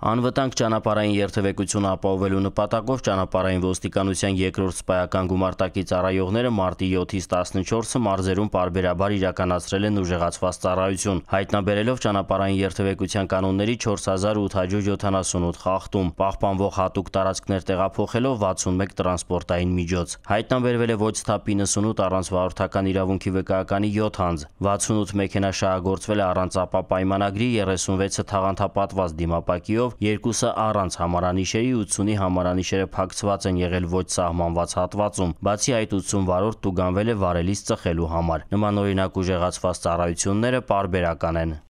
Անվտանգ ճանապարհային երթևեկությունը ապահովելու նպատակով ճանապարհային ոստիկանության երկրորդ սպայական գումարտակի ծառայողները մարտի 7-ից 14-ը մարզերում parberabar իրականացրել են ուժեղացված ծառայություն, հայտնաբերելով ճանապարհային երթևեկության կանոնների 4878 խախտում, պահպանվող հատուկ տարածքներ տեղափոխելով 61 տրանսպորտային միջոց։ Հայտնաբերվել է ոչ թափ 98 առանց վարորդական իրավունքի վկայականի 7 անձ, 68 մեքենա շահագործվել է առանց ապա պայմանագրի, 36-ը թաղանթապատված դիմապակիով դեպքերով երկուսը առանց համարանիշերի 80-ի համարանիշերը փակցված են եղել ոչ սահմանված հատվածում։ Բացի այդ 80 վարորդ տուգանվել է վարելիս ծխելու համար։ Նման օրինակ ուժեղացված ծառայությունները պարբերական են։